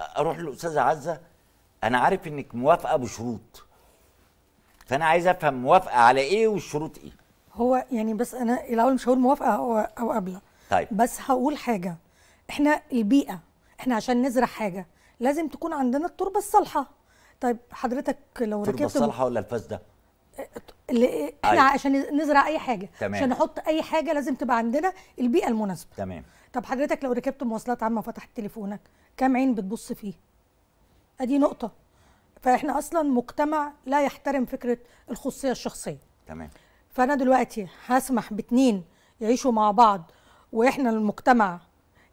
اروح للاستاذه عزه انا عارف انك موافقه بشروط فانا عايز افهم موافقه على ايه والشروط ايه هو يعني بس انا الاول مش هقول موافقه او او قبله طيب بس هقول حاجه احنا البيئه احنا عشان نزرع حاجه لازم تكون عندنا التربه الصالحه طيب حضرتك لو ركبت التربه الصالحه ولا الفاسده اللي احنا أي. طيب. عشان نزرع اي حاجه تمام. عشان نحط اي حاجه لازم تبقى عندنا البيئه المناسبه تمام طب حضرتك لو ركبت مواصلات عامه وفتحت تليفونك كام عين بتبص فيه ادي نقطه فاحنا اصلا مجتمع لا يحترم فكره الخصوصيه الشخصيه تمام فانا دلوقتي هسمح باتنين يعيشوا مع بعض واحنا المجتمع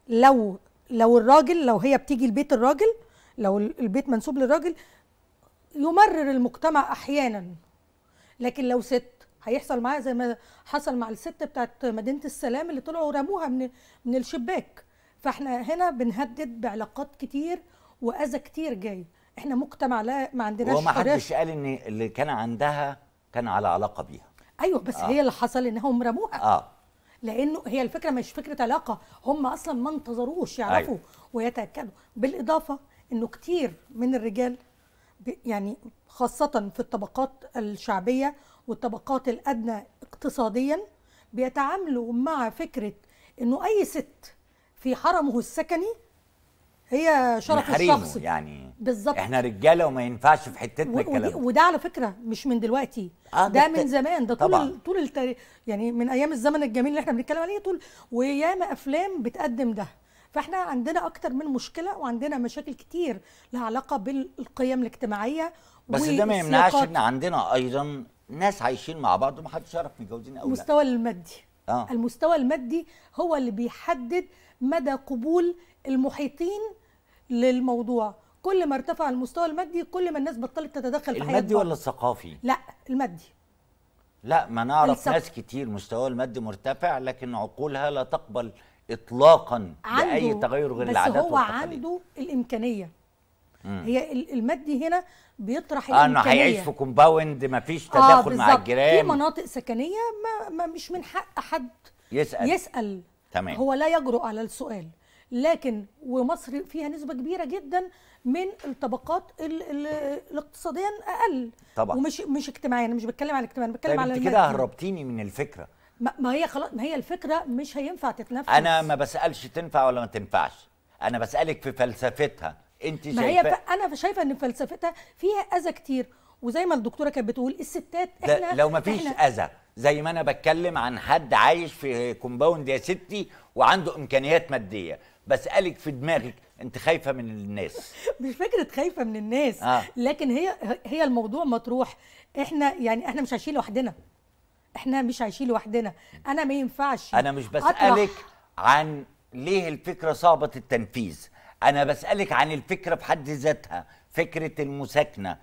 لو لو الراجل لو هي بتيجي البيت الراجل لو البيت منسوب للراجل يمرر المجتمع احيانا لكن لو ست هيحصل معاها زي ما حصل مع الست بتاعت مدينه السلام اللي طلعوا رموها من من الشباك فاحنا هنا بنهدد بعلاقات كتير واذى كتير جاي احنا مجتمع لا ما عندناش وما حدش قال ان اللي كان عندها كان على علاقه بيها ايوه بس آه. هي اللي حصل انهم رموها اه لانه هي الفكره مش فكره علاقه هم اصلا ما انتظروش يعرفوا أيوه. ويتاكدوا بالاضافه انه كتير من الرجال يعني خاصه في الطبقات الشعبيه والطبقات الادنى اقتصاديا بيتعاملوا مع فكره انه اي ست في حرمه السكني هي شرف الشخص يعني بالظبط احنا رجاله وما ينفعش في حتتنا الكلام وده على فكره مش من دلوقتي آه ده من زمان ده طبعًا. طول طول التاريخ يعني من ايام الزمن الجميل اللي احنا بنتكلم عليه طول وياما افلام بتقدم ده فاحنا عندنا اكتر من مشكله وعندنا مشاكل كتير لها علاقه بالقيم الاجتماعيه بس ده ما يمنعش ان عندنا ايضا ناس عايشين مع بعض وما حدش يعرف متجوزين او المستوى المادي آه. المستوى المادي هو اللي بيحدد مدى قبول المحيطين للموضوع كل ما ارتفع المستوى المادي كل ما الناس بطلت تتدخل في حياتها المادي ولا الثقافي لا المادي لا ما نعرف السق... ناس كتير مستوى المادي مرتفع لكن عقولها لا تقبل اطلاقا عنده... باي تغير غير العادات بس هو عنده الامكانيه مم. هي المادي هنا بيطرح اه انه هيعيش في كومباوند مفيش تداخل آه مع الجيران في مناطق سكنيه ما, ما مش من حق حد يسال يسال تمام هو لا يجرؤ على السؤال لكن ومصر فيها نسبه كبيره جدا من الطبقات الاقتصاديا اقل طبعا ومش مش اجتماعيا انا مش بتكلم على انا بتكلم طيب على انت كده هربتيني من الفكره ما هي خلاص ما هي الفكره مش هينفع تتنفس انا ما بسالش تنفع ولا ما تنفعش انا بسالك في فلسفتها انت شايفه ما هي انا شايفه ان فلسفتها فيها اذى كتير وزي ما الدكتوره كانت بتقول الستات احنا لو ما فيش اذى زي ما انا بتكلم عن حد عايش في كومباوند يا ستي وعنده امكانيات ماديه بسالك في دماغك انت خايفه من الناس مش فكره خايفه من الناس آه. لكن هي هي الموضوع مطروح احنا يعني احنا مش عايشين لوحدنا احنا مش عايشين لوحدنا انا ما ينفعش انا مش بسالك أطرح. عن ليه الفكره صعبه التنفيذ انا بسالك عن الفكره في حد ذاتها فكره المساكنه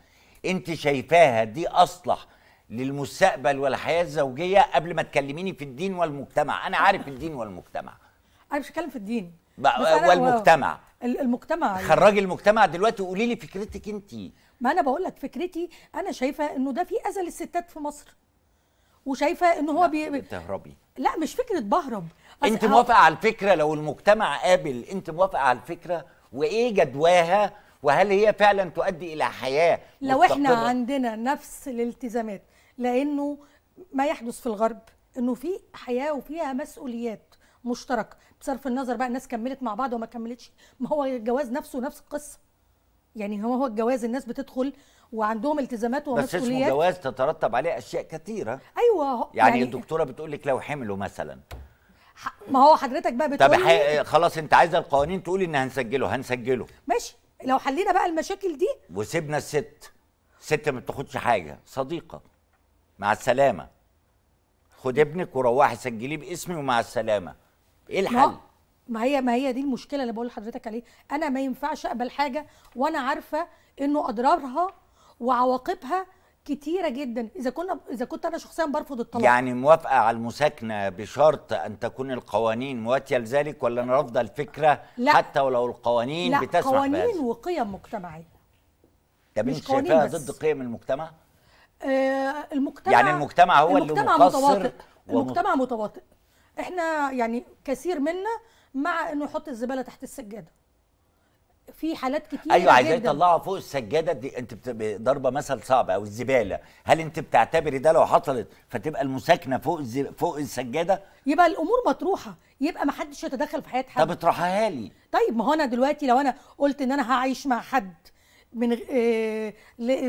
انت شايفاها دي اصلح للمستقبل والحياه الزوجيه قبل ما تكلميني في الدين والمجتمع انا عارف الدين والمجتمع انا مش هتكلم في الدين والمجتمع المجتمع خرجي المجتمع دلوقتي وقولي لي فكرتك انت ما انا بقول لك فكرتي انا شايفه انه ده في اذى للستات في مصر وشايفه ان هو بي... بتهربي لا مش فكره بهرب انت موافقه على الفكره لو المجتمع قابل انت موافقه على الفكره وايه جدواها وهل هي فعلا تؤدي الى حياه لو مستقرة؟ احنا عندنا نفس الالتزامات لانه ما يحدث في الغرب انه في حياه وفيها مسؤوليات مشتركه بصرف النظر بقى الناس كملت مع بعض وما كملتش ما هو الجواز نفسه نفس القصه يعني هو هو الجواز الناس بتدخل وعندهم التزامات ومسؤوليات بس اسمه جواز تترتب عليه اشياء كثيره ايوه يعني, يعني الدكتوره بتقول لك لو حملوا مثلا ما هو حضرتك بقى بتقول طب حي... خلاص انت عايزه القوانين تقولي ان هنسجله هنسجله ماشي لو حلينا بقى المشاكل دي وسيبنا الست ست ما بتاخدش حاجه صديقه مع السلامه خد ابنك وروحي سجليه باسمي ومع السلامه ايه الحل ما, ما هي ما هي دي المشكله اللي بقول لحضرتك عليه انا ما ينفعش اقبل حاجه وانا عارفه انه اضرارها وعواقبها كتيرة جدا إذا كنا إذا كنت أنا شخصيا برفض الطلاق يعني موافقة على المساكنة بشرط أن تكون القوانين مواتية لذلك ولا أنا رافضة الفكرة لا حتى ولو القوانين لا بتسمح قوانين بهذا. وقيم مجتمعية طب مش شايفاها ضد قيم المجتمع؟ آه المجتمع يعني المجتمع هو المجتمع اللي مقصر متواطئ. المجتمع متواطئ احنا يعني كثير منا مع انه يحط الزباله تحت السجاده في حالات كتير ايوه عايزاه يطلعوا فوق السجاده دي انت ضربه مثل صعبه او الزباله هل انت بتعتبري ده لو حصلت فتبقى المساكنه فوق الزب... فوق السجاده يبقى الامور مطروحه يبقى ما حدش يتدخل في حياه حد طب اطرحها لي طيب ما هو انا دلوقتي لو انا قلت ان انا هعيش مع حد من إيه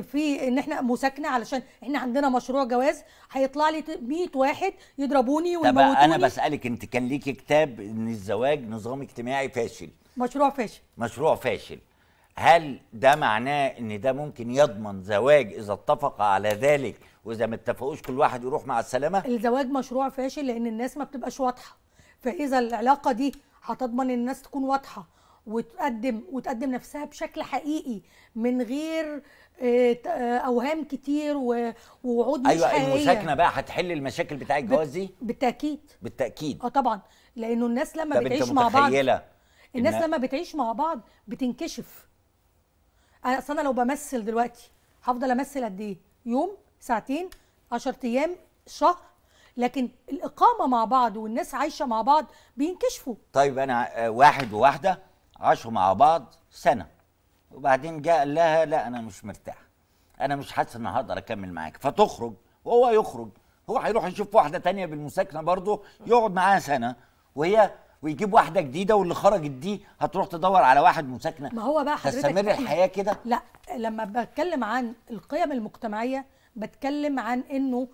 في ان احنا مساكنه علشان احنا عندنا مشروع جواز هيطلع لي 100 واحد يضربوني ويموتوني طب انا بسالك انت كان ليكي كتاب ان الزواج نظام اجتماعي فاشل مشروع فاشل مشروع فاشل هل ده معناه ان ده ممكن يضمن زواج اذا اتفق على ذلك واذا ما اتفقوش كل واحد يروح مع السلامه الزواج مشروع فاشل لان الناس ما بتبقاش واضحه فاذا العلاقه دي هتضمن ان الناس تكون واضحه وتقدم وتقدم نفسها بشكل حقيقي من غير آه، آه، اوهام كتير ووعود أيوة مش حقيقيه ايوه المساكنه بقى هتحل المشاكل بتاع الجواز دي بالتاكيد بالتاكيد اه طبعا لانه الناس لما بتعيش مع بعض الناس إن... لما بتعيش مع بعض بتنكشف اصل انا لو بمثل دلوقتي هفضل امثل قد ايه يوم ساعتين 10 ايام شهر لكن الاقامه مع بعض والناس عايشه مع بعض بينكشفوا طيب انا آه، واحد وواحده عاشوا مع بعض سنه وبعدين جاء قال لها لا انا مش مرتاح انا مش حاسس ان هقدر اكمل معاك فتخرج وهو يخرج هو هيروح يشوف واحده تانية بالمساكنه برضه يقعد معاها سنه وهي ويجيب واحده جديده واللي خرجت دي هتروح تدور على واحد مساكنه ما هو بقى حضرتك تستمر الحياه كده لا لما بتكلم عن القيم المجتمعيه بتكلم عن انه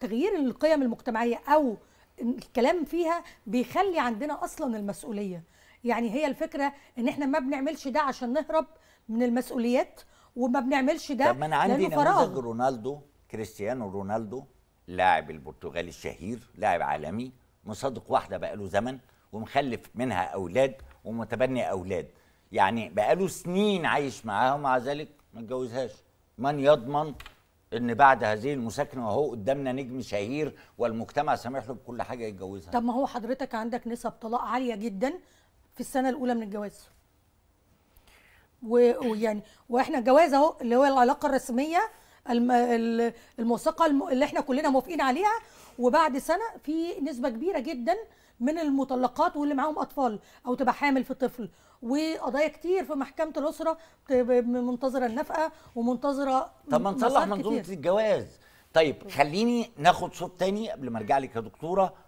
تغيير القيم المجتمعيه او الكلام فيها بيخلي عندنا اصلا المسؤوليه يعني هي الفكره ان احنا ما بنعملش ده عشان نهرب من المسؤوليات وما بنعملش ده طب ما انا عندي نموذج رونالدو كريستيانو رونالدو لاعب البرتغالي الشهير لاعب عالمي مصادق واحده بقاله زمن ومخلف منها اولاد ومتبني اولاد يعني بقاله سنين عايش معاها ومع ذلك ما اتجوزهاش من يضمن ان بعد هذه المساكنه وهو قدامنا نجم شهير والمجتمع سامح له بكل حاجه يتجوزها طب ما هو حضرتك عندك نسب طلاق عاليه جدا في السنه الاولى من الجواز ويعني واحنا الجواز اهو اللي هو العلاقه الرسميه الموثقه اللي احنا كلنا موافقين عليها وبعد سنه في نسبه كبيره جدا من المطلقات واللي معاهم اطفال او تبقى حامل في طفل وقضايا كتير في محكمه الاسره منتظره النفقه ومنتظره طب ما نصلح منظومه الجواز طيب خليني ناخد صوت تاني قبل ما ارجع لك يا دكتوره